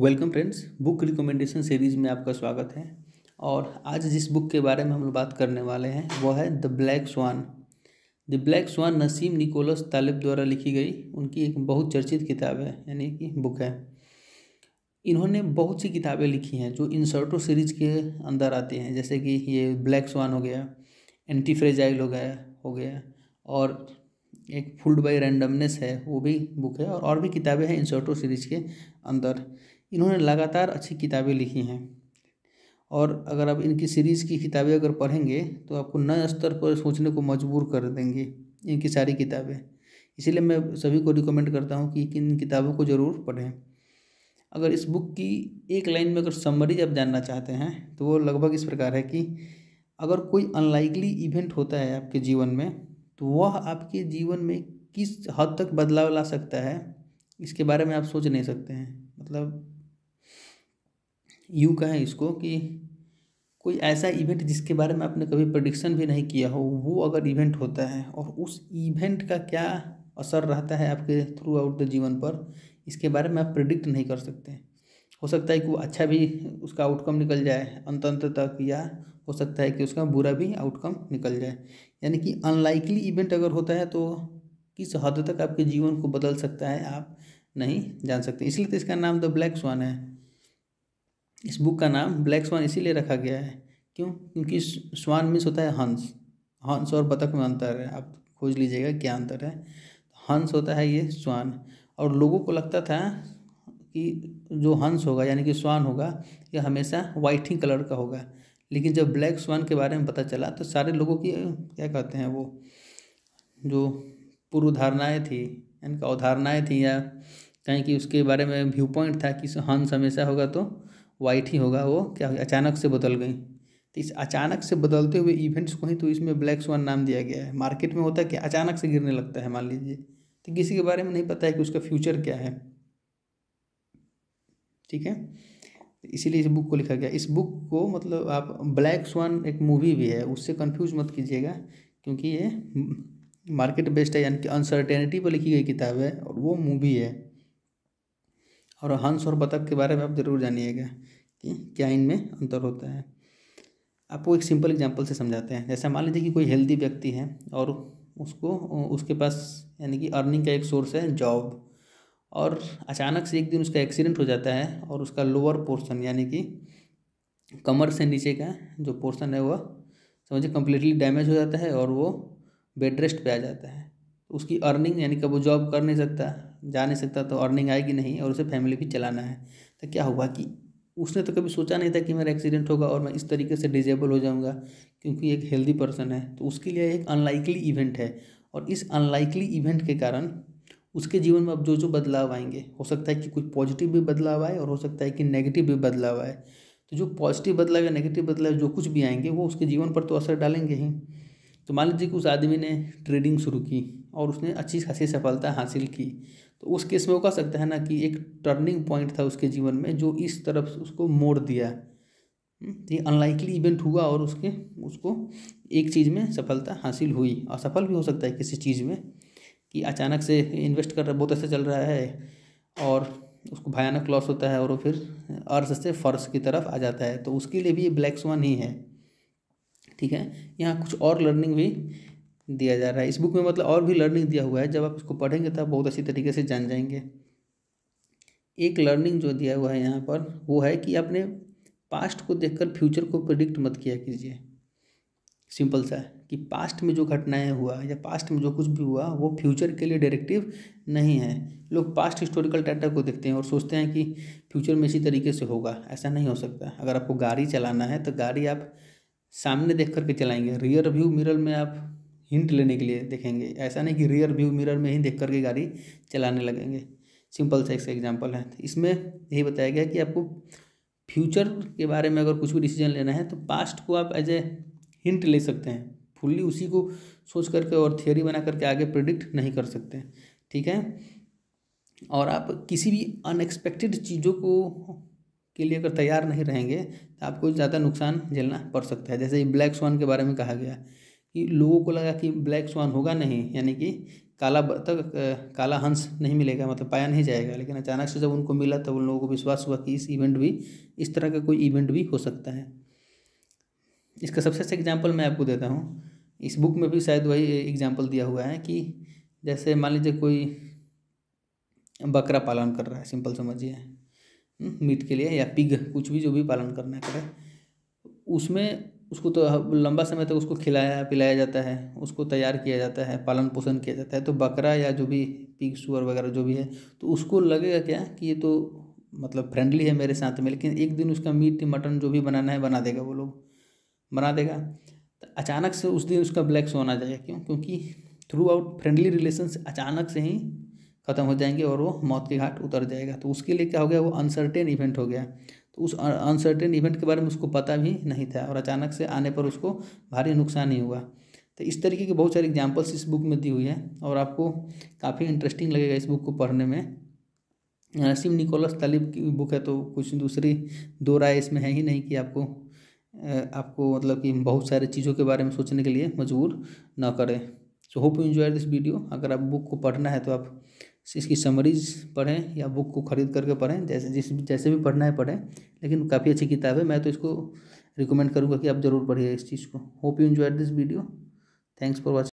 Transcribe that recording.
welcome friends book recommendation series में आपका स्वागत है और आज जिस बुक के बारे में हम लोग बात करने वाले हैं वह है the black swan the black swan Nassim Nicholas Taleb द्वारा लिखी गई उनकी एक बहुत चर्चित किताब है यानी कि बुक है इन्होंने बहुत सी किताबें लिखी हैं जो इंसर्टो सीरीज के अंदर आती हैं जैसे कि ये ब्लैक स्वान हो गया एंटी फ्रेजाइल हो गया हो गया और एक फुल्ड बाई रैंडमनेस है वो भी बुक है और और भी किताबें हैं इंसर्टो सीरीज के अंदर इन्होंने लगातार अच्छी किताबें लिखी हैं और अगर आप इनकी सीरीज़ की किताबें अगर पढ़ेंगे तो आपको नए स्तर पर सोचने को मजबूर कर देंगे इनकी सारी किताबें इसीलिए मैं सभी को रिकमेंड करता हूँ कि इन किताबों को ज़रूर पढ़ें अगर इस बुक की एक लाइन में अगर समरीज आप जानना चाहते हैं तो वो लगभग इस प्रकार है कि अगर कोई अनलाइकली इवेंट होता है आपके जीवन में तो वह आपके जीवन में किस हद तक बदलाव ला सकता है इसके बारे में आप सोच नहीं सकते हैं मतलब यू कहें इसको कि कोई ऐसा इवेंट जिसके बारे में आपने कभी प्रडिक्शन भी नहीं किया हो वो अगर इवेंट होता है और उस इवेंट का क्या असर रहता है आपके थ्रू आउट द जीवन पर इसके बारे में आप प्रिडिक्ट नहीं कर सकते हो सकता है कि वो अच्छा भी उसका आउटकम निकल जाए अंत अंत तक या हो सकता है कि उसका बुरा भी आउटकम निकल जाए यानी कि अनलाइकली इवेंट अगर होता है तो किस हद तक आपके जीवन को बदल सकता है आप नहीं जान सकते इसलिए तो इसका नाम द ब्लैक स्वान है इस बुक का नाम ब्लैक स्वान इसीलिए रखा गया है क्यों क्योंकि स्वान मिस होता है हंस हंस और बतख में अंतर है आप खोज लीजिएगा क्या अंतर है हंस होता है ये स्वान और लोगों को लगता था कि जो हंस होगा यानी कि स्वान होगा यह हमेशा वाइट ही कलर का होगा लेकिन जब ब्लैक स्वान के बारे में पता चला तो सारे लोगों की क्या कहते हैं वो जो पूर्व धारणाएँ थी यानी अवधारणाएँ थी या कहीं कि उसके बारे में व्यू पॉइंट था कि हंस हमेशा होगा तो वाइट ही होगा वो क्या अचानक से बदल गई तो इस अचानक से बदलते हुए इवेंट्स को ही तो इसमें ब्लैक स्वान नाम दिया गया है मार्केट में होता है कि अचानक से गिरने लगता है मान लीजिए तो किसी के बारे में नहीं पता है कि उसका फ्यूचर क्या है ठीक है तो इसीलिए इस बुक को लिखा गया इस बुक को मतलब आप ब्लैक स्वान एक मूवी भी है उससे कंफ्यूज मत कीजिएगा क्योंकि ये मार्केट बेस्ड है यानी कि अनसर्टेनिटी पर लिखी गई किताब है और वो मूवी है और हंस और बतख के बारे में आप ज़रूर जानिएगा कि क्या इनमें अंतर होता है आपको एक सिंपल एग्जाम्पल से समझाते हैं जैसे मान लीजिए कि कोई हेल्दी व्यक्ति है और उसको उसके पास यानी कि अर्निंग का एक सोर्स है जॉब और अचानक से एक दिन उसका एक्सीडेंट हो जाता है और उसका लोअर पोर्शन यानी कि कमर से नीचे का जो पोर्शन है वह समझिए कम्प्लीटली डैमेज हो जाता है और वो बेड रेस्ट पर आ जाता है उसकी अर्निंग यानी कब वो जॉब कर नहीं सकता जा नहीं सकता तो अर्निंग आएगी नहीं और उसे फैमिली भी चलाना है तो क्या हुआ कि उसने तो कभी सोचा नहीं था कि मेरा एक्सीडेंट होगा और मैं इस तरीके से डिजेबल हो जाऊंगा क्योंकि एक हेल्दी पर्सन है तो उसके लिए एक अनलाइकली इवेंट है और इस अनलाइकली इवेंट के कारण उसके जीवन में अब जो जो बदलाव आएंगे हो सकता है कि कुछ पॉजिटिव भी बदलाव आए और हो सकता है कि नेगेटिव भी बदलाव आए तो जो पॉजिटिव बदलाव या नेगेटिव बदलाव जो कुछ भी आएंगे वो उसके जीवन पर तो असर डालेंगे ही तो मान लीजिए कि उस आदमी ने ट्रेडिंग शुरू की और उसने अच्छी खासी सफलता हासिल की तो उस केस में वो कह सकता है ना कि एक टर्निंग पॉइंट था उसके जीवन में जो इस तरफ उसको मोड़ दिया हम्म, तो ये अनलाइकली इवेंट हुआ और उसके उसको एक चीज़ में सफलता हासिल हुई असफल भी हो सकता है किसी चीज़ में कि अचानक से इन्वेस्ट कर रहा बहुत अच्छा चल रहा है और उसको भयानक लॉस होता है और वो फिर अर्थ से फर्श की तरफ आ जाता है तो उसके लिए भी ये ब्लैक स्वान ही है ठीक है यहाँ कुछ और लर्निंग भी दिया जा रहा है इस बुक में मतलब और भी लर्निंग दिया हुआ है जब आप इसको पढ़ेंगे तो आप बहुत अच्छी तरीके से जान जाएंगे एक लर्निंग जो दिया हुआ है यहाँ पर वो है कि आपने पास्ट को देखकर फ्यूचर को प्रिडिक्ट मत किया कीजिए सिंपल सा है कि पास्ट में जो घटनाएं हुआ या पास्ट में जो कुछ भी हुआ वो फ्यूचर के लिए डायरेक्टिव नहीं है लोग पास्ट हिस्टोरिकल डाटा को देखते हैं और सोचते हैं कि फ्यूचर में इसी तरीके से होगा ऐसा नहीं हो सकता अगर आपको गाड़ी चलाना है तो गाड़ी आप सामने देख करके चलाएंगे रियर व्यू मिरर में आप हिंट लेने के लिए देखेंगे ऐसा नहीं कि रियर व्यू मिरर में ही देख करके गाड़ी चलाने लगेंगे सिंपल सा एक एग्जाम्पल है इसमें यही बताया गया कि आपको फ्यूचर के बारे में अगर कुछ भी डिसीजन लेना है तो पास्ट को आप एज ए हिंट ले सकते हैं फुल्ली उसी को सोच करके और थियोरी बना करके आगे प्रिडिक्ट नहीं कर सकते ठीक है और आप किसी भी अनएक्सपेक्टेड चीज़ों को के लिए अगर तैयार नहीं रहेंगे तो आपको ज़्यादा नुकसान झेलना पड़ सकता है जैसे ब्लैक स्वान के बारे में कहा गया कि लोगों को लगा कि ब्लैक स्वान होगा नहीं यानी कि काला तक काला हंस नहीं मिलेगा मतलब पाया नहीं जाएगा लेकिन अचानक से जब उनको मिला तब उन लोगों को विश्वास हुआ कि इस इवेंट भी इस तरह का कोई इवेंट भी हो सकता है इसका सबसे अच्छा एग्जाम्पल मैं आपको देता हूँ इस बुक में भी शायद वही एग्जाम्पल दिया हुआ है कि जैसे मान लीजिए कोई बकरा पालन कर रहा है सिंपल समझिए मीट के लिए या पिग कुछ भी जो भी पालन करना करे उसमें उसको तो लंबा समय तक तो उसको खिलाया पिलाया जाता है उसको तैयार किया जाता है पालन पोषण किया जाता है तो बकरा या जो भी पिग सुअर वगैरह जो भी है तो उसको लगेगा क्या कि ये तो मतलब फ्रेंडली है मेरे साथ में लेकिन एक दिन उसका मीट मटन जो भी बनाना है बना देगा वो लोग बना देगा तो अचानक से उस दिन उसका ब्लैक सोन आ जाएगा क्यों क्योंकि थ्रू आउट फ्रेंडली रिलेशन अचानक से ही खत्म हो जाएंगे और वो मौत के घाट उतर जाएगा तो उसके लिए क्या हो गया वो अनसर्टेन इवेंट हो गया तो उस अनसर्टेन इवेंट के बारे में उसको पता भी नहीं था और अचानक से आने पर उसको भारी नुकसान ही हुआ तो इस तरीके के बहुत सारे एग्जाम्पल्स इस बुक में दी हुई है और आपको काफ़ी इंटरेस्टिंग लगेगा इस बुक को पढ़ने में नसीम निकोलस तालिब की बुक है तो कुछ दूसरी दो राय इसमें है ही नहीं कि आपको आपको मतलब कि बहुत सारे चीज़ों के बारे में सोचने के लिए मजबूर ना करें so hope you enjoy this video अगर आप बुक को पढ़ना है तो आप इसकी समरीज पढ़ें या बुक को खरीद करके पढ़ें जैसे जिस जैसे भी पढ़ना है पढ़ें लेकिन काफ़ी अच्छी किताब है मैं तो इसको रिकमेंड करूँगा कि आप ज़रूर पढ़िए इस चीज़ को hope you enjoy this video thanks for watching